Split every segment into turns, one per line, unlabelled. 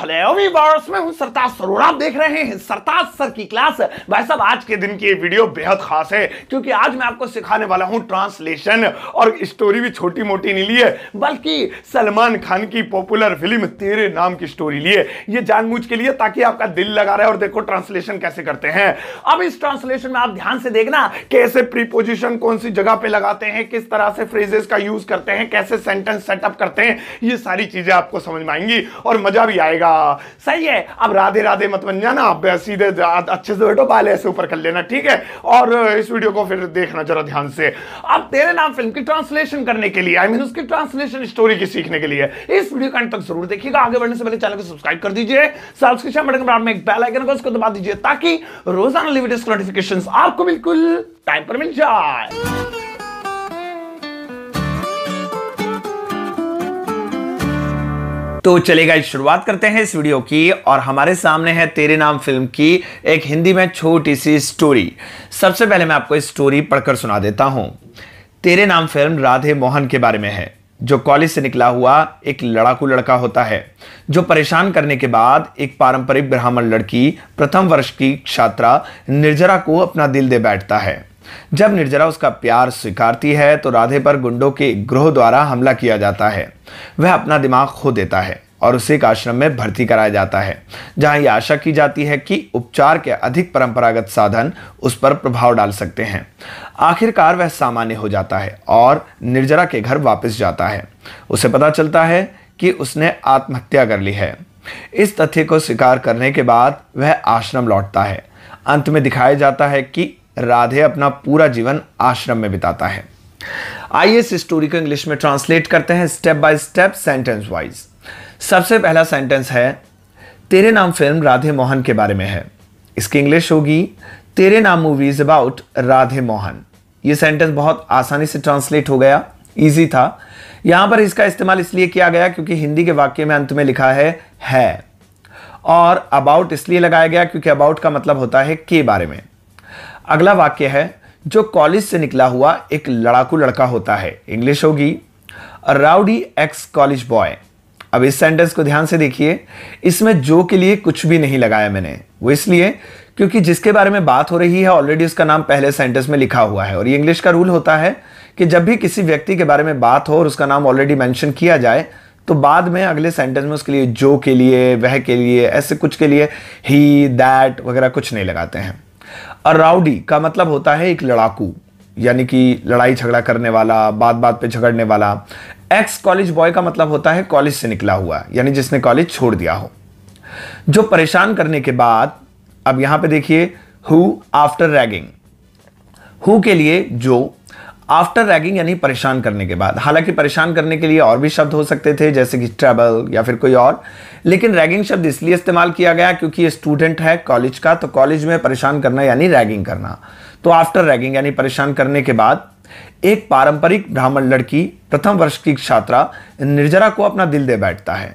hello viewers मैं हूं सरताज आप देख रहे हैं सरताज सर की क्लास भाई साहब आज के दिन की ये वीडियो बेहद खास है क्योंकि आज मैं आपको सिखाने वाला हूं ट्रांसलेशन और स्टोरी भी छोटी मोटी नहीं है बल्कि सलमान खान की पॉपुलर फिल्म तेरे नाम की स्टोरी लिए ये जानबूझ के लिए ताकि आपका दिल लगा रहे और देखो ट्रांसलेशन कैसे करते हैं अब इस ट्रांसलेशन में आप ध्यान से देखना कैसे प्रीपोजिशन कौन सी जगह पे लगाते हैं किस तरह से फ्रेजेस का यूज करते हैं कैसे सेंटेंस सेटअप करते हैं ये सारी चीजें आपको समझ में आएंगी और मजा भी आएगा जाएगा सही है अब राधे राधे मत बन जाना आप सीधे अच्छे से बैठो बाल ऐसे ऊपर कर लेना ठीक है और इस वीडियो को फिर देखना जरा ध्यान से अब तेरे नाम फिल्म की ट्रांसलेशन करने के लिए आई I मीन mean, उसकी ट्रांसलेशन स्टोरी की सीखने के लिए इस वीडियो का तक जरूर देखिएगा आगे बढ़ने से पहले चैनल को सब्सक्राइब कर दीजिए सब्सक्रिप्शन बटन के में एक बेल आइकन को उसको दबा दीजिए ताकि रोजाना वीडियोस नोटिफिकेशन आपको बिल्कुल टाइम पर मिल जाए
तो चलेगा शुरुआत करते हैं इस वीडियो की और हमारे सामने है तेरे नाम फिल्म की एक हिंदी में छोटी सी स्टोरी सबसे पहले मैं आपको इस स्टोरी पढ़कर सुना देता हूँ तेरे नाम फिल्म राधे मोहन के बारे में है जो कॉलेज से निकला हुआ एक लड़ाकू लड़का होता है जो परेशान करने के बाद एक पारंपरिक ब्राह्मण लड़की प्रथम वर्ष की छात्रा निर्जरा को अपना दिल दे बैठता है जब निर्जरा उसका प्यार स्वीकारती है तो राधे पर गुंडों के ग्रोह द्वारा हमला किया जाता है वह अपना दिमाग खो देता है और उसे एक आश्रम में भर्ती कराया जाता है जहां यह आशा की जाती है कि उपचार के अधिक परंपरागत साधन उस पर प्रभाव डाल सकते हैं आखिरकार वह सामान्य हो जाता है और निर्जरा के घर वापस जाता है उसे पता चलता है कि उसने आत्महत्या कर ली है इस तथ्य को स्वीकार करने के बाद वह आश्रम लौटता है अंत में दिखाया जाता है कि राधे अपना पूरा जीवन आश्रम में बिताता है आइए इस स्टोरी को इंग्लिश में ट्रांसलेट करते हैं step by step sentence wise सबसे पहला सेंटेंस है तेरे नाम फिल्म राधे मोहन के बारे में है इसकी इंग्लिश होगी Tere Naam movie is about Radhe Mohan ये सेंटेंस बहुत आसानी से ट्रांसलेट हो गया इजी था यहां पर इसका इस्तेमाल इसलिए किया गया क्योंकि हिंदी के वाक्य में अंत में लिखा है है और अबाउट इसलिए लगाया गया क्योंकि अबाउट का मतलब होता है के बारे में अगला वाक्य है जो कॉलेज से निकला हुआ एक लड़ाकू लड़का होता है इंग्लिश होगी राउडी एक्स कॉलेज बॉय अब इस सेंटेंस को ध्यान से देखिए इसमें जो के लिए कुछ भी नहीं लगाया मैंने वो इसलिए क्योंकि जिसके बारे में बात हो रही है ऑलरेडी उसका नाम पहले सेंटेंस में लिखा हुआ है और ये इंग्लिश का रूल होता है कि जब भी किसी व्यक्ति के बारे में बात हो और उसका नाम ऑलरेडी मेंशन किया जाए तो बाद में अगले सेंटेंस में उसके लिए जो के लिए वह के लिए ऐसे कुछ के लिए ही दैट वगैरह कुछ नहीं लगाते हैं अराउडी राउडी का मतलब होता है एक लड़ाकू यानी कि लड़ाई झगड़ा करने वाला बात बात पे झगड़ने वाला एक्स कॉलेज बॉय का मतलब होता है कॉलेज से निकला हुआ यानी जिसने कॉलेज छोड़ दिया हो जो परेशान करने के बाद अब यहां पे देखिए हु आफ्टर रैगिंग हु के लिए जो आफ्टर रैगिंग यानी परेशान करने के बाद हालांकि परेशान करने के लिए और भी शब्द हो सकते थे जैसे कि ट्रबल या फिर कोई और लेकिन रैगिंग शब्द इसलिए इस्तेमाल किया गया क्योंकि ये स्टूडेंट है कॉलेज का तो कॉलेज में परेशान करना यानी रैगिंग करना तो आफ्टर रैगिंग यानी परेशान करने के बाद एक पारंपरिक ब्राह्मण लड़की प्रथम वर्ष की छात्रा निर्जरा को अपना दिल दे बैठता है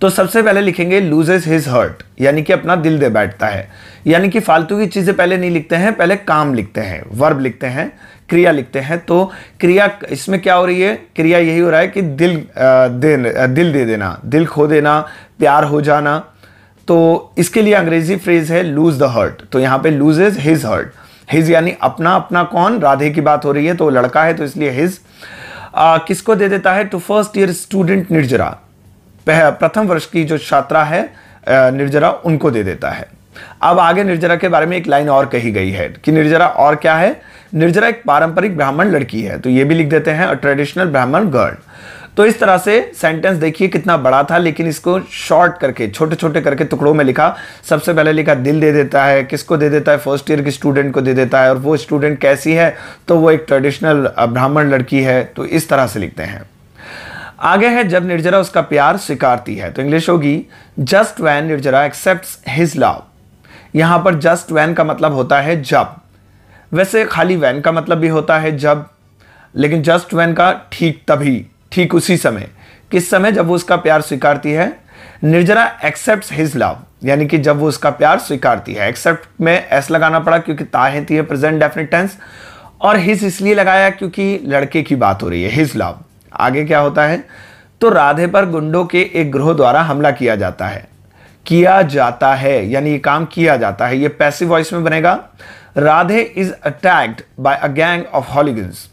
तो सबसे पहले लिखेंगे लूजेज हिज हर्ट यानी कि अपना दिल दे बैठता है यानी कि फालतू की चीज़ें पहले नहीं लिखते हैं पहले काम लिखते हैं वर्ब लिखते हैं क्रिया लिखते हैं तो क्रिया इसमें क्या हो रही है क्रिया यही हो रहा है कि दिल दे दिल दे देना दिल खो देना प्यार हो जाना तो इसके लिए अंग्रेजी फ्रेज है लूज द हर्ट तो यहाँ पे loses his heart his यानी अपना अपना कौन राधे की बात हो रही है तो लड़का है तो इसलिए हिज किसको दे देता है टू फर्स्ट ईयर स्टूडेंट निर्जरा प्रथम वर्ष की जो छात्रा है निर्जरा उनको दे देता है अब आगे निर्जरा के बारे में एक लाइन और कही गई है कि निर्जरा और क्या है निर्जरा एक पारंपरिक ब्राह्मण लड़की है तो ये भी लिख देते हैं अ ट्रेडिशनल ब्राह्मण गर्ल तो इस तरह से सेंटेंस देखिए कितना बड़ा था लेकिन इसको शॉर्ट करके छोटे छोटे करके टुकड़ों में लिखा सबसे पहले लिखा दिल दे देता है किसको दे देता है फर्स्ट ईयर के स्टूडेंट को दे देता है और वो स्टूडेंट कैसी है तो वो एक ट्रेडिशनल ब्राह्मण लड़की है तो इस तरह से लिखते हैं आगे है जब निर्जरा उसका प्यार स्वीकारती है तो इंग्लिश होगी just when Nirjara accept his love यहां पर जस्ट वैन का मतलब होता है जब वैसे खाली वैन का मतलब भी होता है जब लेकिन जस्ट वैन का ठीक तभी ठीक उसी समय किस समय जब वो उसका प्यार स्वीकारती है निर्जरा एक्सेप्ट हिज लव यानी कि जब वो उसका प्यार स्वीकारती है एक्सेप्ट में एस लगाना पड़ा क्योंकि ताहती है प्रेजेंट डेफिनेट टेंस और हिज इसलिए लगाया क्योंकि लड़के की बात हो रही है हिज लव आगे क्या होता है तो राधे पर गुंडों के एक ग्रोह द्वारा हमला किया जाता है किया जाता है यानी ये काम किया जाता है ये पैसिव वॉइस में बनेगा Radhe is attacked by a gang of hooligans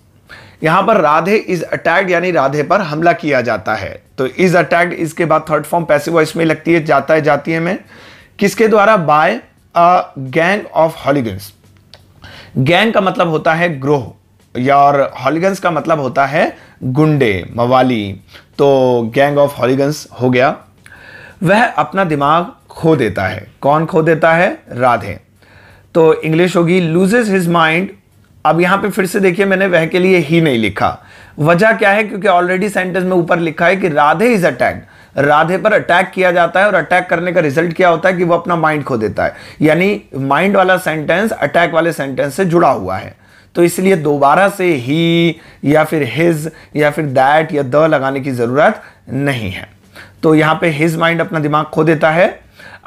यहां पर राधे इज अटैक्ड यानी राधे पर हमला किया जाता है तो इज अटैक्ड इसके बाद थर्ड फॉर्म पैसिव वॉइस में लगती है जाता है जाती है में किसके द्वारा by a gang of hooligans gang का मतलब होता है ग्रोह और हॉलीगन्स का मतलब होता है गुंडे मवाली तो गैंग ऑफ हॉलीगन्स हो गया वह अपना दिमाग खो देता है कौन खो देता है राधे तो इंग्लिश होगी लूजेज हिज माइंड अब यहां पे फिर से देखिए मैंने वह के लिए ही नहीं लिखा वजह क्या है क्योंकि ऑलरेडी सेंटेंस में ऊपर लिखा है कि राधे इज अटैक राधे पर अटैक किया जाता है और अटैक करने का रिजल्ट क्या होता है कि वो अपना माइंड खो देता है यानी माइंड वाला सेंटेंस अटैक वाले सेंटेंस से जुड़ा हुआ है तो इसलिए दोबारा से ही या फिर हिज या फिर दैट या द लगाने की ज़रूरत नहीं है तो यहां पे हिज माइंड अपना दिमाग खो देता है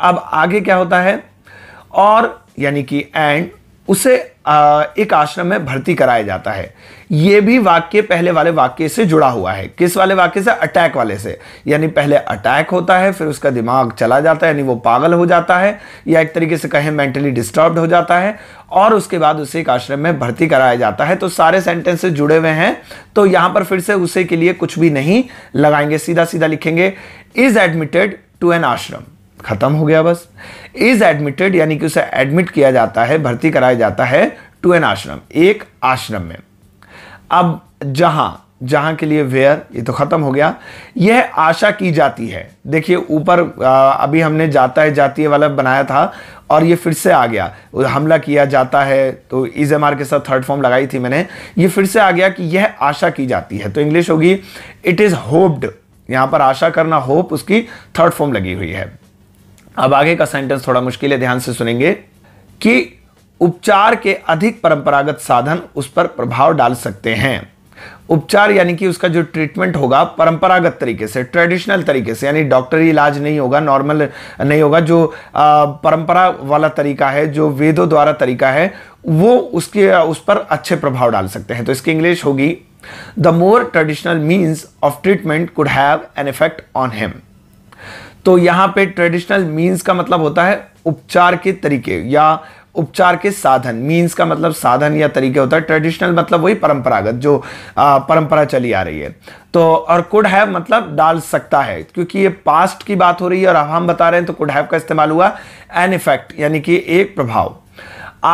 अब आगे क्या होता है और यानी कि एंड उसे एक आश्रम में भर्ती कराया जाता है ये भी वाक्य पहले वाले वाक्य से जुड़ा हुआ है किस वाले वाक्य से अटैक वाले से यानी पहले अटैक होता है फिर उसका दिमाग चला जाता है यानी वो पागल हो जाता है या एक तरीके से कहें मेंटली डिस्टर्ब हो जाता है और उसके बाद उसे एक आश्रम में भर्ती कराया जाता है तो सारे सेंटेंसेस जुड़े हुए हैं तो यहाँ पर फिर से उसे के लिए कुछ भी नहीं लगाएंगे सीधा सीधा लिखेंगे इज एडमिटेड टू एन आश्रम ख़त्म हो गया बस इज़ एडमिटेड यानी कि उसे एडमिट किया जाता है भर्ती कराया जाता है टू एन आश्रम एक आश्रम में अब जहां जहां के लिए वेयर ये तो ख़त्म हो गया यह आशा की जाती है देखिए ऊपर अभी हमने जाता है जाती है वाला बनाया था और ये फिर से आ गया हमला किया जाता है तो इज एम आर के साथ थर्ड फॉर्म लगाई थी मैंने ये फिर से आ गया कि यह आशा की जाती है तो इंग्लिश होगी इट इज़ होप्ड यहां पर आशा करना होप उसकी थर्ड फॉर्म लगी हुई है अब आगे का सेंटेंस थोड़ा मुश्किल है ध्यान से सुनेंगे कि उपचार के अधिक परंपरागत साधन उस पर प्रभाव डाल सकते हैं उपचार यानी कि उसका जो ट्रीटमेंट होगा परंपरागत तरीके से ट्रेडिशनल तरीके से यानी डॉक्टरी इलाज नहीं होगा नॉर्मल नहीं होगा जो आ, परंपरा वाला तरीका है जो वेदों द्वारा तरीका है वो उसके उस पर अच्छे प्रभाव डाल सकते हैं तो इसकी इंग्लिश होगी the more traditional means of treatment could have an effect on him तो यहां पे ट्रेडिशनल मीन्स का मतलब होता है उपचार के तरीके या उपचार के साधन मीन्स का मतलब साधन या तरीके होता है ट्रेडिशनल मतलब वही परंपरागत जो आ, परंपरा चली आ रही है तो और कुड हैव मतलब डाल सकता है क्योंकि ये पास्ट की बात हो रही है और हम बता रहे हैं तो कुड हैव का इस्तेमाल हुआ एन इफेक्ट यानी कि एक प्रभाव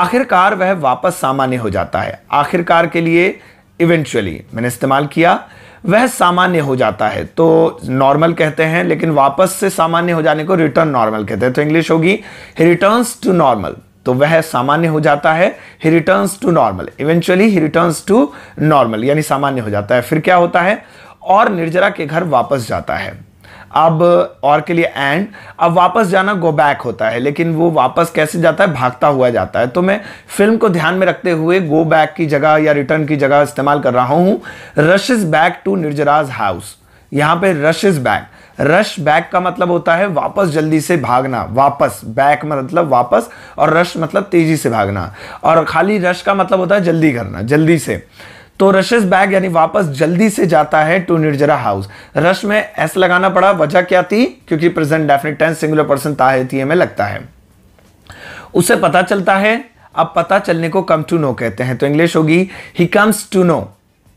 आखिरकार वह वापस सामान्य हो जाता है आखिरकार के लिए इवेंचुअली मैंने इस्तेमाल किया वह सामान्य हो जाता है तो नॉर्मल कहते हैं लेकिन वापस से सामान्य हो जाने को रिटर्न नॉर्मल कहते हैं तो इंग्लिश होगी ही रिटर्न्स टू नॉर्मल तो वह सामान्य हो जाता है he returns to normal eventually he returns to normal यानी सामान्य हो जाता है फिर क्या होता है और निर्जरा के घर वापस जाता है अब और के लिए एंड अब वापस जाना गो बैक होता है लेकिन वो वापस कैसे जाता है भागता हुआ जाता है तो मैं फिल्म को ध्यान में रखते हुए गो बैक की जगह या रिटर्न की जगह इस्तेमाल कर रहा हूँ rushes back to Nirjara's house यहाँ पे rushes back rush back का मतलब होता है वापस जल्दी से भागना वापस बैक मतलब वापस और रश मतलब तेज़ी से भागना और खाली रश का मतलब होता है जल्दी करना जल्दी से तो रशेस बैग यानी वापस जल्दी से जाता है टू निर्जरा हाउस रश में एस लगाना पड़ा वजह क्या थी क्योंकि present definite tense singular person ताहिर में लगता है उसे पता चलता है अब पता चलने को कम टू नो कहते हैं तो इंग्लिश होगी he comes to know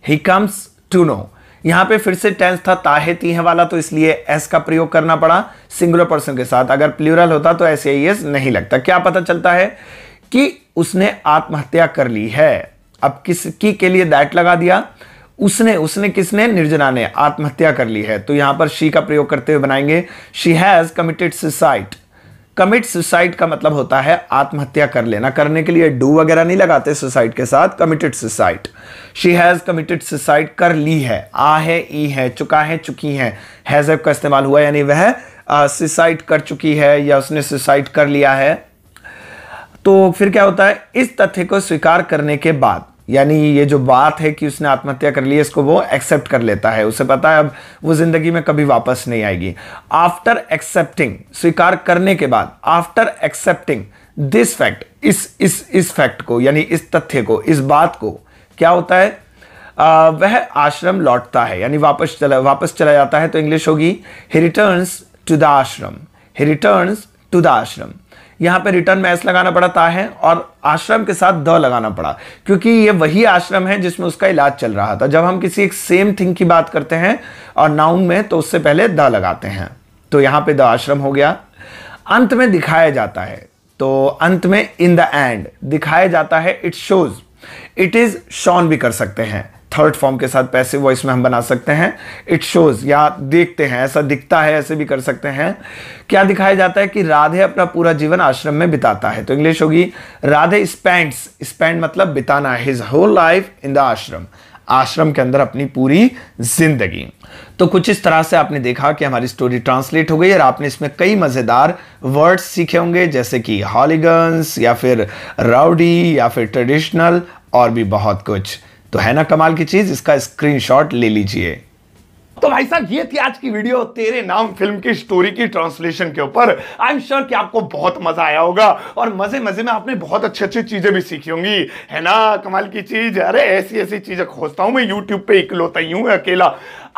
he comes to know यहां पे फिर से टेंस था ताहे है वाला तो इसलिए एस का प्रयोग करना पड़ा सिंगुलर पर्सन के साथ अगर प्लूरल होता तो ऐसे ही एस नहीं लगता क्या पता चलता है कि उसने आत्महत्या कर ली है अब किसकी के लिए दैट लगा दिया उसने उसने किसने निर्जना ने आत्महत्या कर ली है तो यहां पर शी का प्रयोग करते हुए बनाएंगे she has committed suicide commit suicide का मतलब होता है आत्महत्या कर लेना करने के लिए डू वगैरह नहीं लगाते सुसाइड के साथ committed suicide she has committed suicide कर ली है आ है ई है चुका है चुकी है हैज़ का इस्तेमाल हुआ यानी वह सुसाइड कर चुकी है या उसने सुसाइड कर लिया है तो फिर क्या होता है इस तथ्य को स्वीकार करने के बाद यानी ये जो बात है कि उसने आत्महत्या कर ली है इसको वो एक्सेप्ट कर लेता है उसे पता है अब वो ज़िंदगी में कभी वापस नहीं आएगी आफ्टर एक्सेप्टिंग स्वीकार करने के बाद आफ्टर एक्सेप्टिंग दिस फैक्ट इस इस इस फैक्ट को यानी इस तथ्य को इस बात को क्या होता है आ, वह आश्रम लौटता है यानी वापस चला वापस चला जाता है तो इंग्लिश होगी ही टू द आश्रम ही टू द आश्रम यहाँ पे रिटर्न में एस लगाना पड़ा ता है और आश्रम के साथ द लगाना पड़ा क्योंकि ये वही आश्रम है जिसमें उसका इलाज चल रहा था जब हम किसी एक सेम थिंग की बात करते हैं और नाउन में तो उससे पहले द लगाते हैं तो यहाँ पे द आश्रम हो गया अंत में दिखाया जाता है तो अंत में इन द एंड दिखाया जाता है it shows it is shown भी कर सकते हैं थर्ड फॉर्म के साथ पैसिव वॉइस में हम बना सकते हैं इट शोज़ या देखते हैं ऐसा दिखता है ऐसे भी कर सकते हैं क्या दिखाया जाता है कि राधे अपना पूरा जीवन आश्रम में बिताता है तो इंग्लिश होगी राधे स्पेंड्स स्पेंड मतलब बिताना his whole life in the ashram ashram के अंदर अपनी पूरी जिंदगी तो कुछ इस तरह से आपने देखा कि हमारी स्टोरी ट्रांसलेट हो गई और आपने इसमें कई मज़ेदार वर्ड्स सीखे होंगे जैसे कि हॉलीगन्स या फिर राउडी या फिर ट्रेडिशनल और भी बहुत कुछ तो है ना कमाल की चीज इसका स्क्रीनशॉट ले लीजिए
तो भाई साहब ये थी आज की वीडियो तेरे नाम फिल्म की स्टोरी की ट्रांसलेशन के ऊपर आई एम श्योर कि आपको बहुत मजा आया होगा और मजे मजे में आपने बहुत अच्छी अच्छी चीजें भी सीखी होंगी है ना कमाल की चीज अरे ऐसी ऐसी चीजें खोजता हूं मैं यूट्यूब पे इकलौता ही हूं अकेला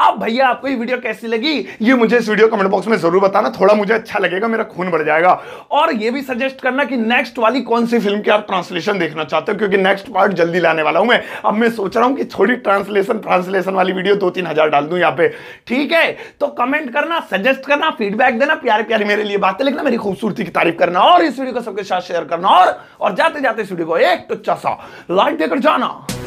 अब भैया आपको ये वीडियो कैसी लगी ये मुझे इस वीडियो कमेंट बॉक्स में जरूर बताना थोड़ा मुझे अच्छा लगेगा मेरा खून बढ़ जाएगा और ये भी सजेस्ट करना कि नेक्स्ट वाली कौन सी फिल्म की आप ट्रांसलेशन देखना चाहते हो क्योंकि नेक्स्ट पार्ट जल्दी लाने वाला हूं मैं अब मैं सोच रहा हूं कि थोड़ी ट्रांसलेशन ट्रांसलेशन वाली वीडियो दो तीन हजार डाल दू यहाँ पे ठीक है तो कमेंट करना सजेस्ट करना फीडबैक देना प्यारे प्यारे मेरे लिए बातें लिखना मेरी खूबसूरती की तारीफ करना और इस वीडियो को सबके साथ शेयर करना और, और जाते जाते इस वीडियो को
एक टुच्चा सा लाइक देकर जाना